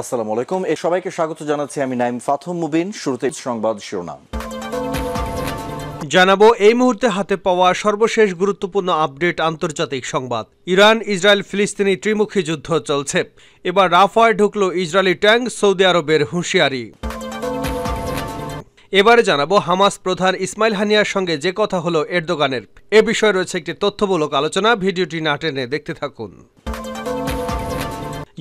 আসসালামু আলাইকুম এ সবাইকে স্বাগত জানাচ্ছি আমি নাইম ফাথম মুবিন শুরুতে সংবাদ শিরোনাম জানাবো এই মুহূর্তে হাতে পাওয়া সর্বশেষ গুরুত্বপূর্ণ আপডেট আন্তর্জাতিক সংবাদ ইরান ইসরায়েল ফিলিস্তিনি ত্রিমুখী যুদ্ধ চলছে এবার রাফায় ঢুকল ইসরায়েলি ট্যাঙ্ক সৌদি আরবের হুঁশিয়ারি এবারে জানাবো হামাস প্রধান ইসমাইল হানিয়ার সঙ্গে যে কথা হলো এরদোগানের এ বিষয়ে রয়েছে একটি তথ্যমূলক আলোচনা ভিডিওটি না টেনে দেখতে থাকুন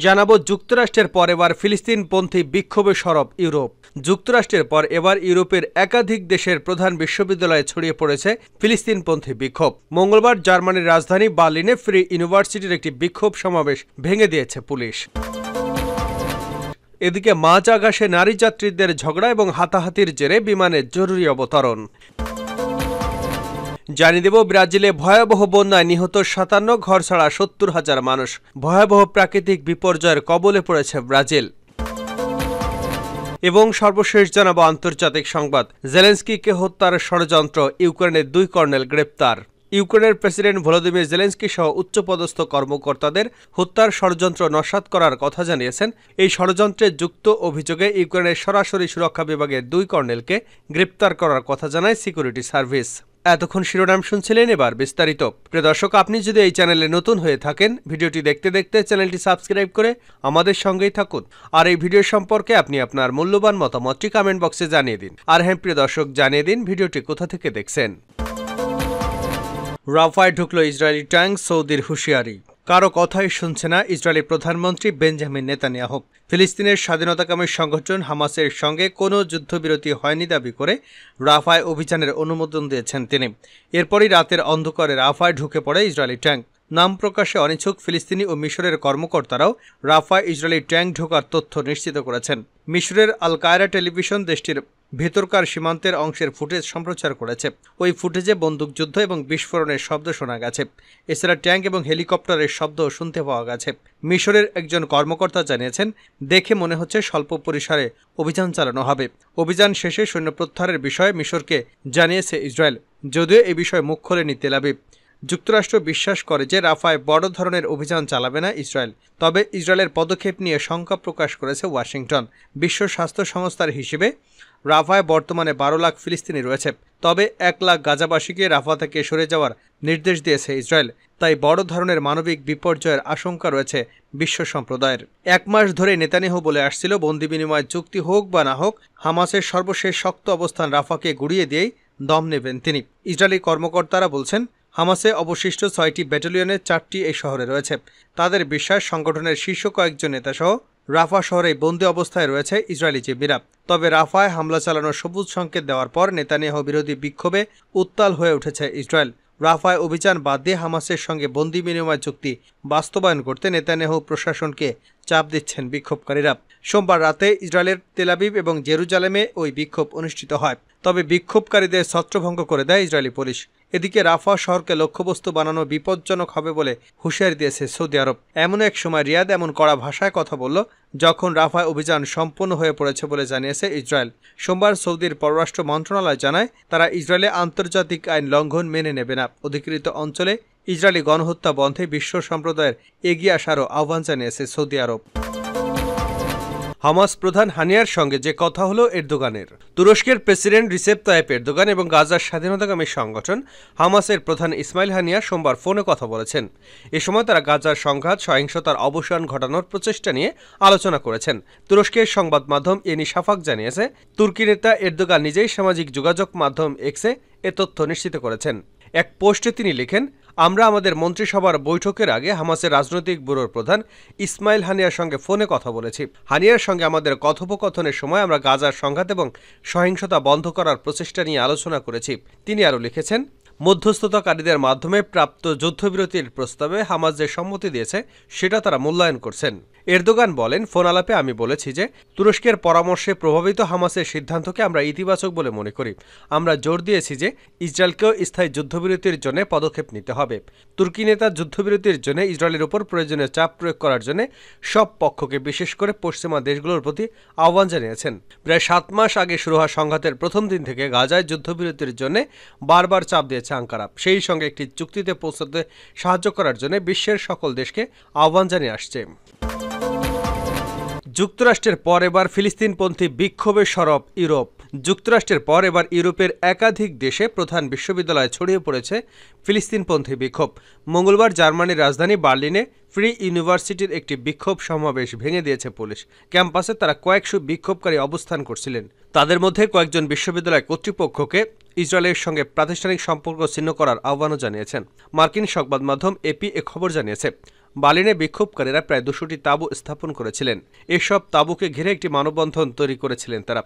জানাবো যুক্তরাষ্ট্রের পর এবার ফিলিস্তিনপন্থী বিক্ষোভে সরব ইউরোপ যুক্তরাষ্ট্রের পর এবার ইউরোপের একাধিক দেশের প্রধান বিশ্ববিদ্যালয়ে ছড়িয়ে পড়েছে ফিলিস্তিনপন্থী বিক্ষোভ মঙ্গলবার জার্মানির রাজধানী বার্লিনে ফ্রি ইউনিভার্সিটির একটি বিক্ষোভ সমাবেশ ভেঙে দিয়েছে পুলিশ এদিকে মাঝ আকাশে নারী যাত্রীদের ঝগড়া এবং হাতাহাতির জেরে বিমানের জরুরি অবতরণ জানিয়ে দেব ব্রাজিলে ভয়াবহ বন্যায় নিহত সাতান্ন ঘর ছাড়া সত্তর হাজার মানুষ ভয়াবহ প্রাকৃতিক বিপর্যয়ের কবলে পড়েছে ব্রাজিল এবং সর্বশেষ জানাব আন্তর্জাতিক সংবাদ জেলেন্সকিকে হত্যার ষড়যন্ত্র ইউক্রেনের দুই কর্নেল গ্রেপ্তার ইউক্রেনের প্রেসিডেন্ট ভলোদিমির জেলেন্সকি সহ উচ্চপদস্থ কর্মকর্তাদের হত্যার ষড়যন্ত্র নস্বাত করার কথা জানিয়েছেন এই ষড়যন্ত্রে যুক্ত অভিযোগে ইউক্রেনের সরাসরি সুরক্ষা বিভাগের দুই কর্নেলকে গ্রেপ্তার করার কথা জানায় সিকিউরিটি সার্ভিস এতক্ষণ শিরোনাম শুনছিলেন এবার বিস্তারিত প্রিয় দর্শক আপনি যদি এই চ্যানেলে নতুন হয়ে থাকেন ভিডিওটি দেখতে দেখতে চ্যানেলটি সাবস্ক্রাইব করে আমাদের সঙ্গেই থাকুন আর এই ভিডিও সম্পর্কে আপনি আপনার মূল্যবান মতামতটি কমেন্ট বক্সে জানিয়ে দিন আর হ্যাঁ প্রিয় দর্শক জানিয়ে দিন ভিডিওটি কোথা থেকে দেখছেন রাফায় ঢুকল ইসরায়েলি ট্যাঙ্ক সৌদির হুঁশিয়ারি কারো কথাই শুনছে না ইসরায়েলি প্রধানমন্ত্রী বেঞ্জামিন নেতানিয়াহু ফিলিস্তিনের স্বাধীনতাকামী সংগঠন হামাসের সঙ্গে কোনো যুদ্ধবিরতি হয়নি দাবি করে রাফায় অভিযানের অনুমোদন দিয়েছেন তিনি এরপরই রাতের অন্ধকারে রাফায় ঢুকে পড়ে ইসরায়েলি ট্যাঙ্ক নাম প্রকাশে অনিচ্ছুক ফিলিস্তিনি ও মিশরের কর্মকর্তারাও রাফায় ইসরায়েলি ট্যাঙ্ক ঢোকার তথ্য নিশ্চিত করেছেন মিশরের আল কায়রা টেলিভিশন দেশটির ভেতরকার সীমান্তের অংশের ফুটেজ সম্প্রচার করেছে ওই ফুটেজে বন্দুকযুদ্ধ এবং বিস্ফোরণের শব্দ শোনা গেছে এছাড়া ট্যাঙ্ক এবং হেলিকপ্টারের শব্দ শুনতে পাওয়া গেছে মিশরের একজন কর্মকর্তা জানিয়েছেন দেখে মনে হচ্ছে স্বল্প পরিসরে অভিযান চালানো হবে অভিযান শেষে সৈন্য প্রত্যাহারের বিষয়ে মিশরকে জানিয়েছে ইসরায়েল যদিও এ বিষয়ে মুখ খোলে নিতে তেলাবিব যুক্তরাষ্ট্র বিশ্বাস করে যে রাফায় বড় ধরনের অভিযান চালাবে না ইসরায়েল তবে ইসরায়েলের পদক্ষেপ নিয়ে শঙ্কা প্রকাশ করেছে ওয়াশিংটন বিশ্ব স্বাস্থ্য সংস্থার হিসেবে রাফায় বর্তমানে বারো লাখ ফিলিস্তিনি রয়েছে তবে এক লাখ গাজাবাসীকে রাফা থেকে সরে যাওয়ার নির্দেশ দিয়েছে ইসরায়েল তাই বড় ধরনের মানবিক বিপর্যয়ের আশঙ্কা রয়েছে বিশ্ব সম্প্রদায়ের এক মাস ধরে নেতানিহ বলে আসছিল বন্দি বিনিময় চুক্তি হোক বা না হোক হামাসের সর্বশেষ শক্ত অবস্থান রাফাকে গুড়িয়ে দিয়েই দম নেবেন তিনি ইসরায়েলি কর্মকর্তারা বলছেন হামাসে অবশিষ্ট ছয়টি ব্যাটালিয়নের চারটি এই শহরে রয়েছে তাদের বিশ্বাস সংগঠনের শীর্ষ কয়েকজন নেতাসহ রাফা শহরে বন্দী অবস্থায় রয়েছে ইসরায়েলি জিম্মিরা তবে রাফায় হামলা চালানোর সবুজ সংকেত দেওয়ার পর নেতানিয়াহ বিরোধী বিক্ষোভে উত্তাল হয়ে উঠেছে ইসরায়েল রাফায় অভিযান বাদ দিয়ে হামাসের সঙ্গে বন্দি বিনিময় চুক্তি বাস্তবায়ন করতে নেতানেহ প্রশাসনকে চাপ দিচ্ছেন বিক্ষোভকারীরা সোমবার রাতে ইসরায়েলের তেলাবিব এবং জেরুজালেমে ওই বিক্ষোভ অনুষ্ঠিত হয় তবে বিক্ষোভকারীদের ছত্রভঙ্গ করে দেয় ইসরায়েলি পুলিশ এদিকে রাফা শহরকে লক্ষ্যবস্তু বানানো বিপজ্জনক হবে বলে হুঁশিয়ারি দিয়েছে সৌদি আরব এমন এক সময় রিয়াদ এমন কড়া ভাষায় কথা বলল যখন রাফায় অভিযান সম্পন্ন হয়ে পড়েছে বলে জানিয়েছে ইসরায়েল সোমবার সৌদির পররাষ্ট্র মন্ত্রণালয় জানায় তারা ইসরায়েলে আন্তর্জাতিক আইন লঙ্ঘন মেনে নেবে না অধিকৃত অঞ্চলে ইসরায়েলি গণহত্যা বন্ধে বিশ্ব সম্প্রদায়ের এগিয়ে আসারও আহ্বান জানিয়েছে সৌদি আরব হামাস প্রধান হানিয়ার সঙ্গে যে কথা হলো এরদোগানের তুরস্কের প্রেসিডেন্ট রিসেপ তায়েপ এরদোগান এবং গাজার স্বাধীনতাকামী সংগঠন হামাসের প্রধান ইসমাইল হানিয়া সোমবার ফোনে কথা বলেছেন এ সময় তারা গাজার সংঘাত সহিংসতার অবসান ঘটানোর প্রচেষ্টা নিয়ে আলোচনা করেছেন তুরস্কের সংবাদ মাধ্যম এনি সাফাক জানিয়েছে তুর্কি নেতা এরদোগান নিজেই সামাজিক যোগাযোগ মাধ্যম এক্সে এ তথ্য নিশ্চিত করেছেন এক পোস্টে তিনি লেখেন আমরা আমাদের মন্ত্রিসভার বৈঠকের আগে হামাসের রাজনৈতিক ব্যুরোর প্রধান ইসমাইল হানিয়ার সঙ্গে ফোনে কথা বলেছি হানিয়ার সঙ্গে আমাদের কথোপকথনের সময় আমরা গাজার সংঘাত এবং সহিংসতা বন্ধ করার প্রচেষ্টা নিয়ে আলোচনা করেছি তিনি আরও লিখেছেন মধ্যস্থতাকারীদের মাধ্যমে প্রাপ্ত যুদ্ধবিরতির প্রস্তাবে হামাস যে সম্মতি দিয়েছে সেটা তারা মূল্যায়ন করছেন এরদোগান বলেন ফোন আলাপে আমি বলেছি যে তুরস্কের পরামর্শে প্রভাবিত হামাসের সিদ্ধান্তকে আমরা ইতিবাচক বলে মনে করি আমরা জোর দিয়েছি যে ইসরায়েলকেও স্থায়ী যুদ্ধবিরতির জন্য পদক্ষেপ নিতে হবে তুর্কি নেতা যুদ্ধবিরতির জন্য ইসরায়েলের উপর প্রয়োজনীয় চাপ প্রয়োগ করার জন্য সব পক্ষকে বিশেষ করে পশ্চিমা দেশগুলোর প্রতি আহ্বান জানিয়েছেন প্রায় সাত মাস আগে শুরু হওয়া সংঘাতের প্রথম দিন থেকে গাজায় যুদ্ধবিরতির জন্য বারবার চাপ দিয়েছে আঙ্কারা সেই সঙ্গে একটি চুক্তিতে পৌঁছাতে সাহায্য করার জন্য বিশ্বের সকল দেশকে আহ্বান জানিয়ে আসছে যুক্তরাষ্ট্রের পর এবার ফিলিস্তিনপন্থী বিক্ষোভে সরব ইউরোপ যুক্তরাষ্ট্রের পর এবার ইউরোপের একাধিক দেশে প্রধান বিশ্ববিদ্যালয়ে ছড়িয়ে পড়েছে ফিলিস্তিনপন্থী বিক্ষোভ মঙ্গলবার জার্মানির রাজধানী বার্লিনে ফ্রি ইউনিভার্সিটির একটি বিক্ষোভ সমাবেশ ভেঙে দিয়েছে পুলিশ ক্যাম্পাসে তারা কয়েকশো বিক্ষোভকারী অবস্থান করছিলেন তাদের মধ্যে কয়েকজন বিশ্ববিদ্যালয় কর্তৃপক্ষকে ইসরায়েলের সঙ্গে প্রাতিষ্ঠানিক সম্পর্ক ছিন্ন করার আহ্বানও জানিয়েছেন মার্কিন সংবাদ মাধ্যম এপি এ খবর জানিয়েছে বালিনে বিক্ষোভকারীরা প্রায় দুশোটি তাঁবু স্থাপন করেছিলেন এসব তাঁবুকে ঘিরে একটি মানববন্ধন তৈরি করেছিলেন তারা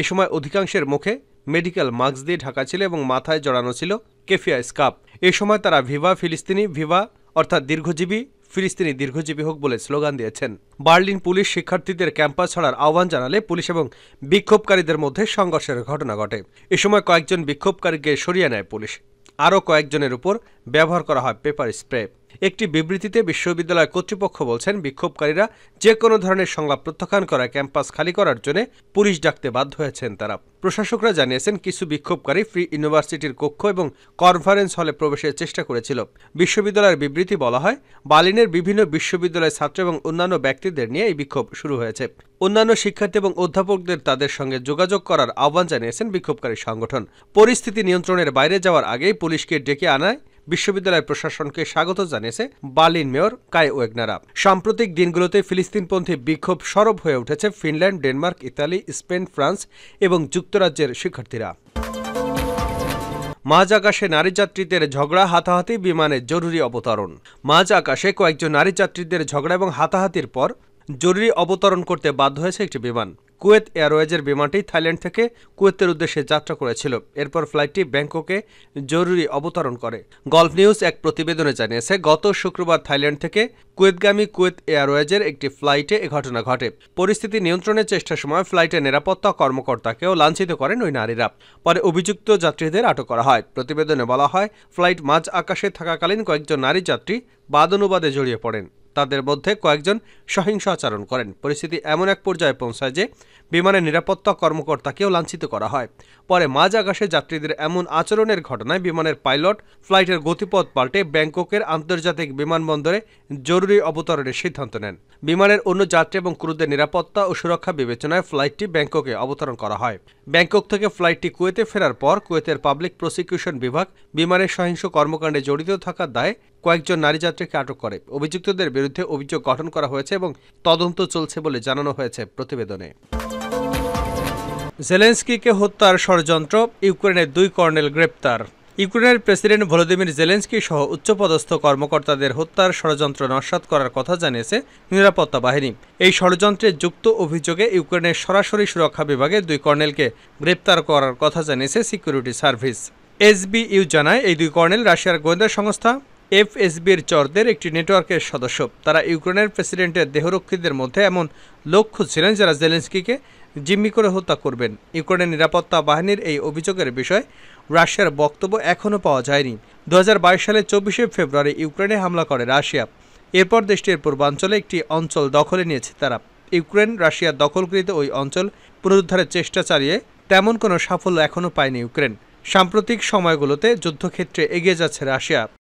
এ সময় অধিকাংশের মুখে মেডিকেল মাস্ক দিয়ে ঢাকা ছিল এবং মাথায় জড়ানো ছিল কেফিয়া স্কাপ এ সময় তারা ভিভা ফিলিস্তিনি ভিভা অর্থাৎ দীর্ঘজীবী ফিলিস্তিনি দীর্ঘজীবী হোক বলে স্লোগান দিয়েছেন বার্লিন পুলিশ শিক্ষার্থীদের ক্যাম্পাস ছাড়ার আহ্বান জানালে পুলিশ এবং বিক্ষোভকারীদের মধ্যে সংঘর্ষের ঘটনা ঘটে এ সময় কয়েকজন বিক্ষোভকারীকে সরিয়ে নেয় পুলিশ আরও কয়েকজনের উপর ব্যবহার করা হয় পেপার স্প্রে একটি বিবৃতিতে বিশ্ববিদ্যালয় কর্তৃপক্ষ বলছেন বিক্ষোভকারীরা যে কোনো ধরনের সংলাপ প্রত্যাখ্যান করা ক্যাম্পাস খালি করার জন্য পুলিশ ডাকতে বাধ্য হয়েছেন তারা প্রশাসকরা জানিয়েছেন কিছু বিক্ষোভকারী ফ্রি ইউনিভার্সিটির কক্ষ এবং কনফারেন্স হলে প্রবেশের চেষ্টা করেছিল বিশ্ববিদ্যালয়ের বিবৃতি বলা হয় বার্লিনের বিভিন্ন বিশ্ববিদ্যালয়ের ছাত্র এবং অন্যান্য ব্যক্তিদের নিয়ে এই বিক্ষোভ শুরু হয়েছে অন্যান্য শিক্ষার্থী এবং অধ্যাপকদের তাদের সঙ্গে যোগাযোগ করার আহ্বান জানিয়েছেন বিক্ষোভকারী সংগঠন পরিস্থিতি নিয়ন্ত্রণের বাইরে যাওয়ার আগেই পুলিশকে ডেকে আনায় বিশ্ববিদ্যালয় প্রশাসনকে স্বাগত জানিয়েছে বার্লিন মেয়র কায় ওয়েগনারা সাম্প্রতিক দিনগুলোতে ফিলিস্তিনপন্থী বিক্ষোভ সরব হয়ে উঠেছে ফিনল্যান্ড ডেনমার্ক ইতালি স্পেন ফ্রান্স এবং যুক্তরাজ্যের শিক্ষার্থীরা মাঝ আকাশে নারী যাত্রীদের ঝগড়া হাতাহাতি বিমানে জরুরি অবতরণ মাঝ আকাশে কয়েকজন নারী যাত্রীদের ঝগড়া এবং হাতাহাতির পর জরুরি অবতরণ করতে বাধ্য হয়েছে একটি বিমান কুয়েত এয়ারওয়েজের বিমানটি থাইল্যান্ড থেকে কুয়েতের উদ্দেশ্যে যাত্রা করেছিল এরপর ফ্লাইটটি ব্যাংককে জরুরি অবতরণ করে গল্ফ নিউজ এক প্রতিবেদনে জানিয়েছে গত শুক্রবার থাইল্যান্ড থেকে কুয়েতগামী কুয়েত এয়ারওয়েজের একটি ফ্লাইটে এ ঘটনা ঘটে পরিস্থিতি নিয়ন্ত্রণের চেষ্টার সময় ফ্লাইটের নিরাপত্তা কর্মকর্তাকেও লাঞ্ছিত করেন ওই নারীরা পরে অভিযুক্ত যাত্রীদের আটক করা হয় প্রতিবেদনে বলা হয় ফ্লাইট মাঝ আকাশে থাকাকালীন কয়েকজন নারী যাত্রী অনুবাদে জড়িয়ে পড়েন তাদের মধ্যে কয়েকজন সহিংস আচরণ করেন পরিস্থিতি এমন এক পর্যায়ে পৌঁছায় যে বিমানের নিরাপত্তা কর্মকর্তাকেও লাঞ্ছিত করা হয় পরে মাঝ আকাশে যাত্রীদের এমন আচরণের ঘটনায় বিমানের পাইলট ফ্লাইটের গতিপথ পাল্টে ব্যাংককের আন্তর্জাতিক বিমানবন্দরে জরুরি অবতরণের সিদ্ধান্ত নেন বিমানের অন্য যাত্রী এবং ক্রুদের নিরাপত্তা ও সুরক্ষা বিবেচনায় ফ্লাইটটি ব্যাংককে অবতরণ করা হয় ব্যাংকক থেকে ফ্লাইটটি কুয়েতে ফেরার পর কুয়েতের পাবলিক প্রসিকিউশন বিভাগ বিমানের সহিংস কর্মকাণ্ডে জড়িত থাকার দায়ে কয়েকজন নারী যাত্রীকে আটক করে অভিযুক্তদের বিরুদ্ধে অভিযোগ গঠন করা হয়েছে এবং তদন্ত চলছে বলে জানানো হয়েছে প্রতিবেদনে জেলেন্সকিকে হত্যার ষড়যন্ত্র ইউক্রেনের দুই কর্নেল গ্রেপ্তার ইউক্রেনের প্রেসিডেন্ট ভলোদিমির জেলেন্সকি সহ উচ্চপদস্থ কর্মকর্তাদের হত্যার ষড়যন্ত্র নস্বাত করার কথা জানিয়েছে নিরাপত্তা বাহিনী এই ষড়যন্ত্রে যুক্ত অভিযোগে ইউক্রেনের সরাসরি সুরক্ষা বিভাগের দুই কর্নেলকে গ্রেপ্তার করার কথা জানিয়েছে সিকিউরিটি সার্ভিস এসবিইউ জানায় এই দুই কর্নেল রাশিয়ার গোয়েন্দা সংস্থা এফএসবির চরদের একটি নেটওয়ার্কের সদস্য তারা ইউক্রেনের প্রেসিডেন্টের দেহরক্ষীদের মধ্যে এমন লক্ষ্য ছিলেন যারা জেলেন্সকিকে জিম্মি করে হত্যা করবেন ইউক্রেনের নিরাপত্তা বাহিনীর এই অভিযোগের বিষয়ে রাশিয়ার বক্তব্য এখনও পাওয়া যায়নি দু সালের চব্বিশে ফেব্রুয়ারি ইউক্রেনে হামলা করে রাশিয়া এরপর দেশটির পূর্বাঞ্চলে একটি অঞ্চল দখলে নিয়েছে তারা ইউক্রেন রাশিয়ার দখলকৃত ওই অঞ্চল পুনরুদ্ধারের চেষ্টা চালিয়ে তেমন কোনো সাফল্য এখনও পায়নি ইউক্রেন সাম্প্রতিক সময়গুলোতে যুদ্ধক্ষেত্রে এগিয়ে যাচ্ছে রাশিয়া